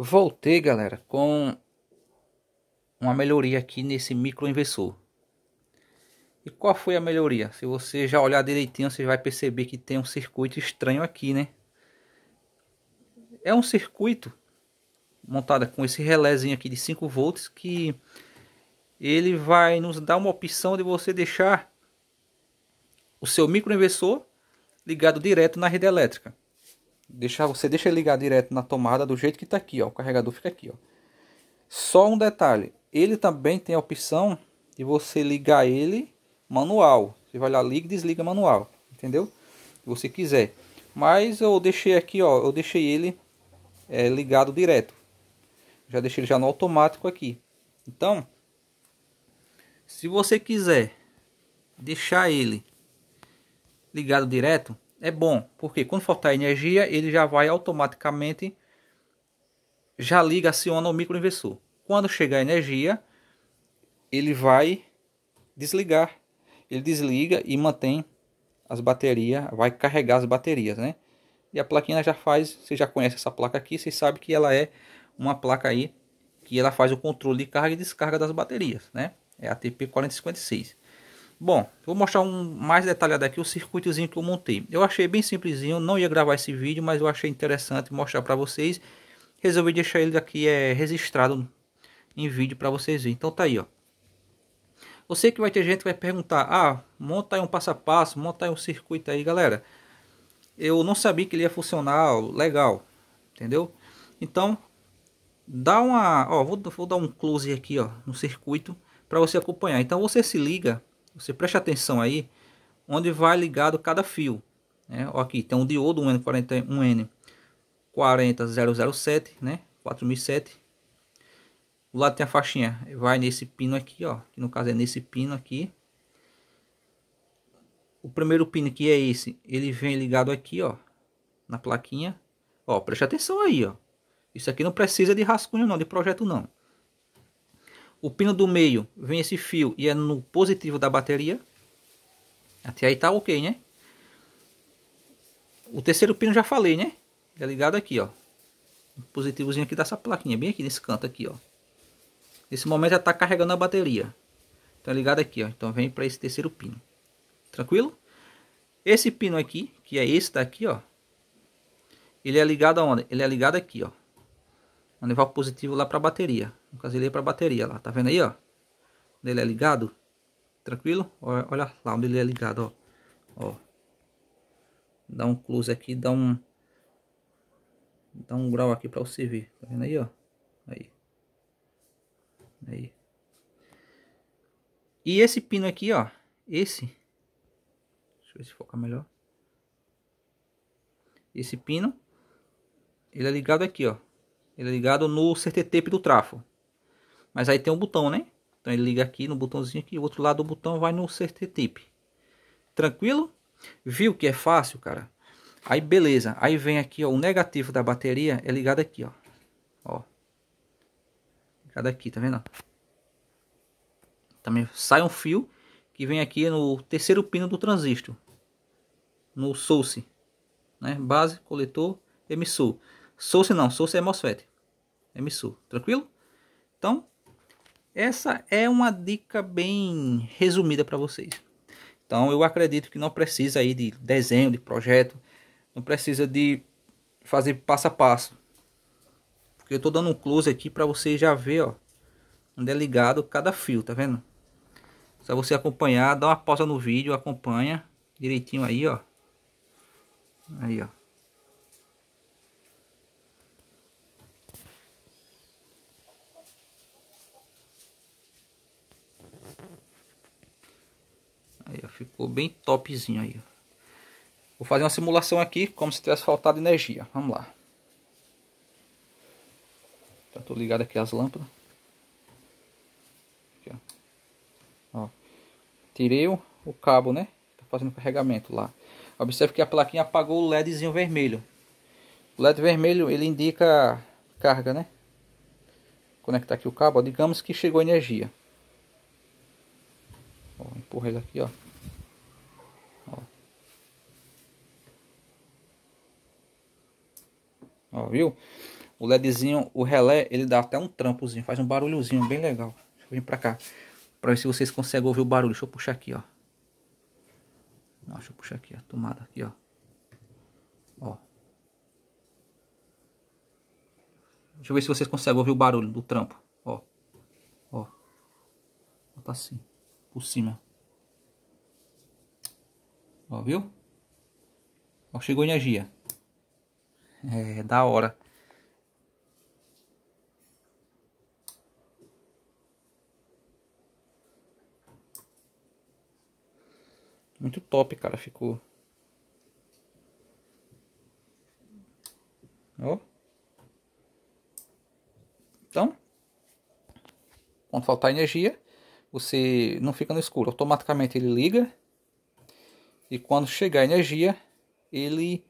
Voltei, galera, com uma melhoria aqui nesse microinversor. E qual foi a melhoria? Se você já olhar direitinho, você vai perceber que tem um circuito estranho aqui, né? É um circuito montada com esse relézinho aqui de 5 volts que ele vai nos dar uma opção de você deixar o seu microinversor ligado direto na rede elétrica. Deixa, você deixa ligar direto na tomada do jeito que está aqui, ó. O carregador fica aqui, ó. Só um detalhe, ele também tem a opção de você ligar ele manual. Você vai lá, liga e desliga manual, entendeu? Se você quiser. Mas eu deixei aqui, ó, eu deixei ele é, ligado direto. Já deixei ele já no automático aqui. Então, se você quiser deixar ele ligado direto, é bom, porque quando faltar energia, ele já vai automaticamente já liga, aciona o microinversor. Quando chegar energia, ele vai desligar. Ele desliga e mantém as baterias, vai carregar as baterias, né? E a plaquinha já faz, você já conhece essa placa aqui, você sabe que ela é uma placa aí que ela faz o controle de carga e descarga das baterias, né? É a TP4056. Bom, vou mostrar um mais detalhado aqui o circuitozinho que eu montei. Eu achei bem simplesinho, não ia gravar esse vídeo, mas eu achei interessante mostrar para vocês. Resolvi deixar ele aqui é, registrado em vídeo para vocês verem. Então tá aí, ó. Eu sei que vai ter gente que vai perguntar, ah, monta aí um passo a passo, monta aí um circuito aí, galera. Eu não sabia que ele ia funcionar, legal, entendeu? Então, dá uma, ó, vou, vou dar um close aqui, ó, no circuito, para você acompanhar. Então você se liga você preste atenção aí onde vai ligado cada fio. Né? Ó, aqui tem um diodo, um N40, um N40007, né? 4007. O lado tem a faixinha, vai nesse pino aqui, ó, que no caso é nesse pino aqui. O primeiro pino que é esse, ele vem ligado aqui, ó, na plaquinha. Ó, preste atenção aí, ó. Isso aqui não precisa de rascunho não, de projeto não. O pino do meio vem esse fio e é no positivo da bateria. Até aí tá ok, né? O terceiro pino já falei, né? É ligado aqui, ó. O positivozinho aqui dessa plaquinha, bem aqui nesse canto aqui, ó. Nesse momento já tá carregando a bateria. Então é ligado aqui, ó. Então vem para esse terceiro pino. Tranquilo? Esse pino aqui, que é esse daqui, ó. Ele é ligado aonde? Ele é ligado aqui, ó. O nível positivo lá para a bateria. Um casilheiro é para bateria lá, tá vendo aí, ó? Onde ele é ligado, tranquilo? Olha, lá onde ele é ligado, ó. ó. Dá um close aqui, dá um... Dá um grau aqui para você ver, tá vendo aí, ó? Aí. Aí. E esse pino aqui, ó, esse, deixa eu se focar melhor. Esse pino, ele é ligado aqui, ó. Ele é ligado no CTTP do trafo. Mas aí tem um botão, né? Então ele liga aqui no botãozinho aqui, o outro lado do botão vai no CT tip. Tranquilo? Viu que é fácil, cara? Aí beleza, aí vem aqui, ó, o negativo da bateria é ligado aqui, ó. Ó. Ligado aqui, tá vendo? Também sai um fio que vem aqui no terceiro pino do transistor. No source, né? Base, coletor, emissor. Source não, source é MOSFET. Emissor, tranquilo? Então, essa é uma dica bem resumida para vocês. Então eu acredito que não precisa aí de desenho, de projeto, não precisa de fazer passo a passo. Porque eu estou dando um close aqui para você já ver, ó, onde é ligado cada fio, tá vendo? Só você acompanhar, dá uma pausa no vídeo, acompanha direitinho aí, ó. Aí, ó. Ficou bem topzinho aí. Vou fazer uma simulação aqui, como se tivesse faltado energia. Vamos lá. Já estou ligado aqui as lâmpadas. Aqui, ó. Ó. Tirei o, o cabo, né? Tá fazendo carregamento lá. Observe que a plaquinha apagou o LEDzinho vermelho. O LED vermelho, ele indica carga, né? Conectar aqui o cabo, ó. digamos que chegou energia. empurra ele aqui, ó. Ó, viu? O LEDzinho, o relé, ele dá até um trampozinho, faz um barulhozinho bem legal. Deixa eu vir pra cá, pra ver se vocês conseguem ouvir o barulho. Deixa eu puxar aqui, ó. Não, deixa eu puxar aqui a tomada, aqui, ó. Ó. Deixa eu ver se vocês conseguem ouvir o barulho do trampo, ó. Ó. Tá assim, por cima. Ó, viu? Ó, chegou energia é, da hora. Muito top, cara, ficou. Ó. Então, quando faltar energia, você não fica no escuro. Automaticamente ele liga. E quando chegar energia, ele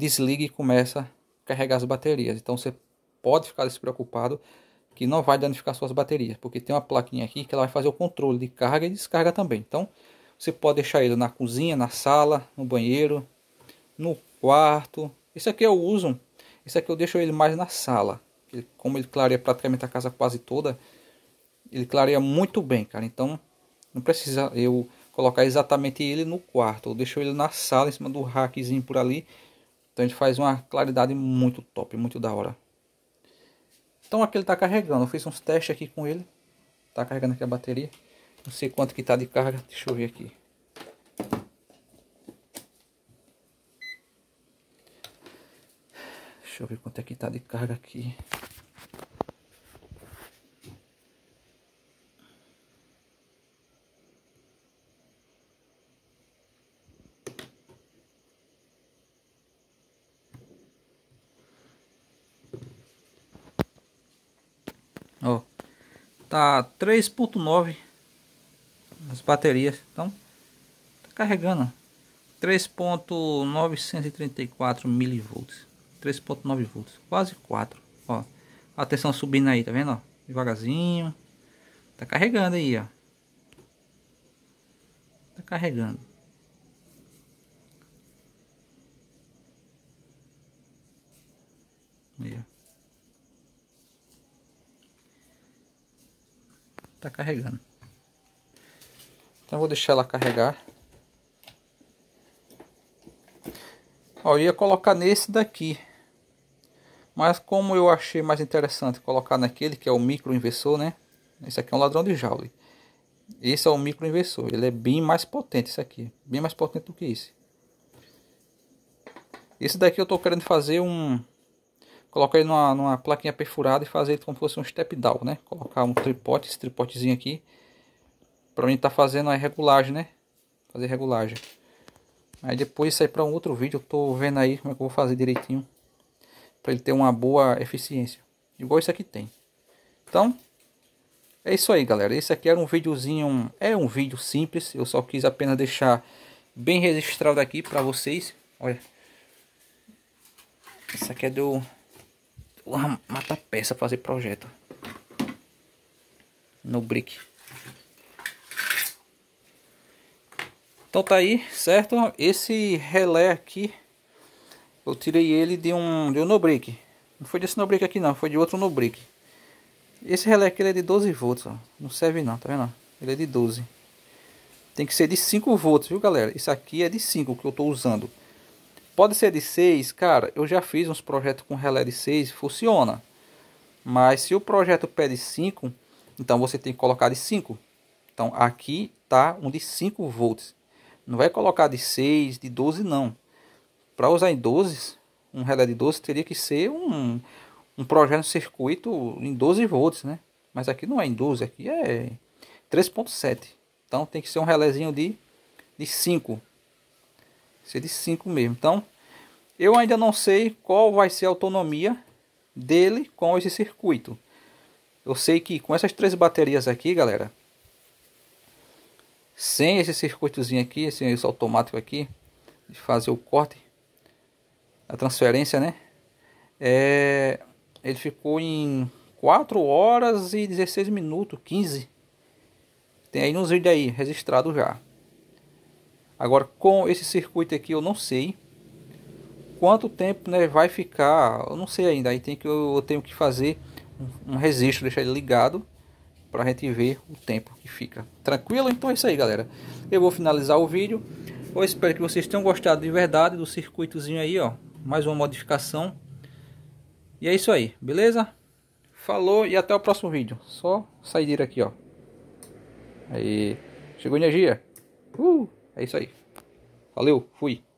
desliga e começa a carregar as baterias. Então você pode ficar despreocupado que não vai danificar suas baterias, porque tem uma plaquinha aqui que ela vai fazer o controle de carga e descarga também. Então você pode deixar ele na cozinha, na sala, no banheiro, no quarto. Esse aqui eu uso, esse aqui eu deixo ele mais na sala. Como ele clareia praticamente a casa quase toda, ele clareia muito bem, cara. Então não precisa eu colocar exatamente ele no quarto. Eu deixo ele na sala, em cima do rackzinho por ali então a gente faz uma claridade muito top, muito da hora. Então aqui ele está carregando. Eu fiz uns testes aqui com ele. Está carregando aqui a bateria. Não sei quanto que está de carga. Deixa eu ver aqui. Deixa eu ver quanto é que está de carga aqui. tá 3.9 as baterias então tá carregando 3.934 milivolts 3.9 volts quase 4 ó a tensão subindo aí tá vendo ó devagarzinho tá carregando aí ó tá carregando tá carregando. Então vou deixar ela carregar. Ó, eu ia colocar nesse daqui. Mas como eu achei mais interessante colocar naquele que é o micro inversor né? Esse aqui é um ladrão de Joule. Esse é o micro inversor Ele é bem mais potente, esse aqui. Bem mais potente do que esse. Esse daqui eu estou querendo fazer um, colocar ele numa, numa plaquinha perfurada e fazer ele como se fosse um step down, né? Colocar um tripote, esse tripotezinho aqui, para mim tá fazendo a regulagem, né? Fazer regulagem. Aí depois sair para um outro vídeo, eu tô vendo aí como é que eu vou fazer direitinho para ele ter uma boa eficiência. Igual isso aqui tem. Então, é isso aí, galera. Esse aqui era um videozinho, é um vídeo simples, eu só quis apenas deixar bem registrado aqui para vocês. Olha. Isso aqui é do Porra, mata peça fazer projeto. No brick. Então tá aí, certo? Esse relé aqui, eu tirei ele de um, de um Nobrick. Não foi desse no brick aqui não, foi de outro no brick Esse relé aqui ele é de 12 volts, ó. Não serve não, tá vendo? Ele é de 12. Tem que ser de 5 volts, viu galera? Isso aqui é de 5 que eu tô usando. Pode ser de 6, cara, eu já fiz uns projetos com relé de 6, funciona. Mas se o projeto pede 5, então você tem que colocar de 5. Então aqui tá um de 5 volts. Não vai colocar de 6, de 12 não. Para usar em 12, um relé de 12 teria que ser um, um projeto um circuito em 12 volts, né? Mas aqui não é em 12, aqui é 3.7. Então tem que ser um relézinho de, de 5 ser de 5 mesmo. Então, eu ainda não sei qual vai ser a autonomia dele com esse circuito. Eu sei que com essas três baterias aqui, galera, sem esse circuitozinho aqui, sem esse automático aqui, de fazer o corte, a transferência, né? É, ele ficou em 4 horas e 16 minutos, 15. Tem aí nos vídeos aí, registrado já. Agora, com esse circuito aqui, eu não sei quanto tempo né, vai ficar. Eu não sei ainda. Aí tem que, eu tenho que fazer um registro, deixar ele ligado para a gente ver o tempo que fica. Tranquilo? Então é isso aí, galera. Eu vou finalizar o vídeo. Eu espero que vocês tenham gostado de verdade do circuitozinho aí, ó. Mais uma modificação. E é isso aí, beleza? Falou e até o próximo vídeo. Só sair aqui, ó. Aí, chegou energia. Uh! É isso aí. Valeu, fui.